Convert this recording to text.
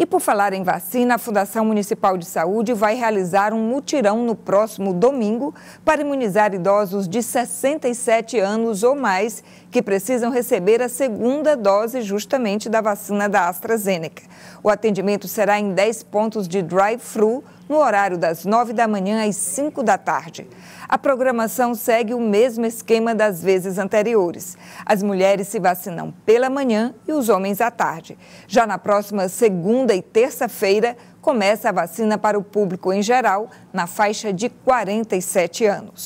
E por falar em vacina, a Fundação Municipal de Saúde vai realizar um mutirão no próximo domingo para imunizar idosos de 67 anos ou mais que precisam receber a segunda dose justamente da vacina da AstraZeneca. O atendimento será em 10 pontos de drive-thru no horário das 9 da manhã às 5 da tarde. A programação segue o mesmo esquema das vezes anteriores. As mulheres se vacinam pela manhã e os homens à tarde. Já na próxima segunda segunda e terça-feira, começa a vacina para o público em geral na faixa de 47 anos.